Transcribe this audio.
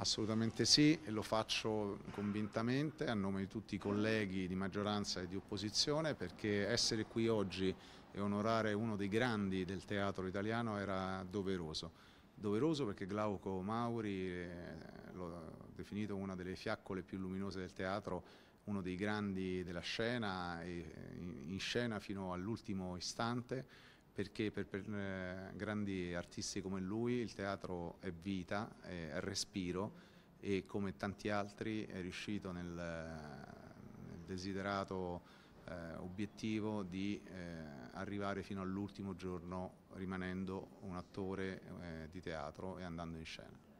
Assolutamente sì, e lo faccio convintamente a nome di tutti i colleghi di maggioranza e di opposizione perché essere qui oggi e onorare uno dei grandi del teatro italiano era doveroso. Doveroso perché Glauco Mauri, eh, l'ho definito una delle fiaccole più luminose del teatro, uno dei grandi della scena, eh, in scena fino all'ultimo istante, perché per, per eh, grandi artisti come lui il teatro è vita, è, è respiro e come tanti altri è riuscito nel, nel desiderato eh, obiettivo di eh, arrivare fino all'ultimo giorno rimanendo un attore eh, di teatro e andando in scena.